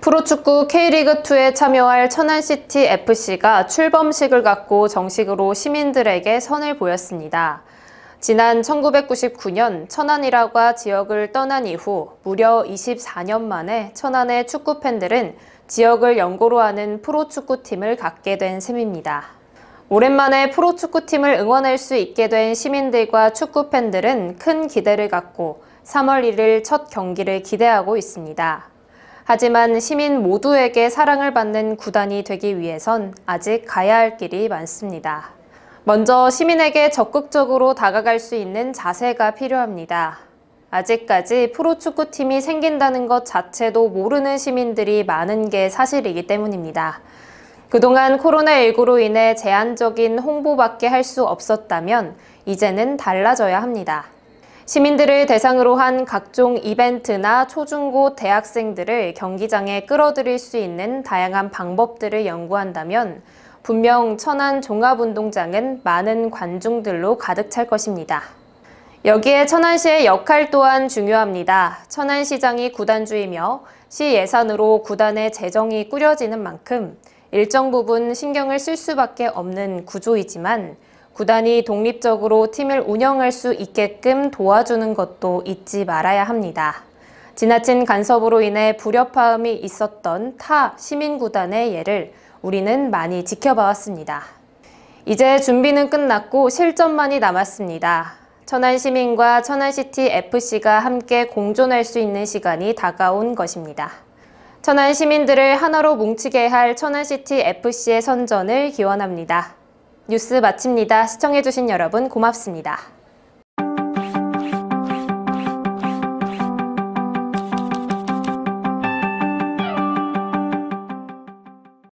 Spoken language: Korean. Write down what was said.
프로축구 K리그2에 참여할 천안시티 FC가 출범식을 갖고 정식으로 시민들에게 선을 보였습니다. 지난 1999년 천안 이라가 지역을 떠난 이후 무려 24년 만에 천안의 축구 팬들은 지역을 연고로 하는 프로축구팀을 갖게 된 셈입니다. 오랜만에 프로축구팀을 응원할 수 있게 된 시민들과 축구 팬들은 큰 기대를 갖고 3월 1일 첫 경기를 기대하고 있습니다. 하지만 시민 모두에게 사랑을 받는 구단이 되기 위해선 아직 가야 할 길이 많습니다. 먼저 시민에게 적극적으로 다가갈 수 있는 자세가 필요합니다. 아직까지 프로축구팀이 생긴다는 것 자체도 모르는 시민들이 많은 게 사실이기 때문입니다. 그동안 코로나19로 인해 제한적인 홍보밖에 할 수 없었다면 이제는 달라져야 합니다. 시민들을 대상으로 한 각종 이벤트나 초중고 대학생들을 경기장에 끌어들일 수 있는 다양한 방법들을 연구한다면 분명 천안 종합운동장은 많은 관중들로 가득 찰 것입니다. 여기에 천안시의 역할 또한 중요합니다. 천안시장이 구단주이며 시 예산으로 구단의 재정이 꾸려지는 만큼 일정 부분 신경을 쓸 수밖에 없는 구조이지만 구단이 독립적으로 팀을 운영할 수 있게끔 도와주는 것도 잊지 말아야 합니다. 지나친 간섭으로 인해 불협화음이 있었던 타 시민구단의 예를 우리는 많이 지켜봐왔습니다. 이제 준비는 끝났고 실전만이 남았습니다. 천안 시민과 천안시티 FC가 함께 공존할 수 있는 시간이 다가온 것입니다. 천안 시민들을 하나로 뭉치게 할 천안시티 FC의 선전을 기원합니다. 뉴스 마칩니다. 시청해주신 여러분 고맙습니다.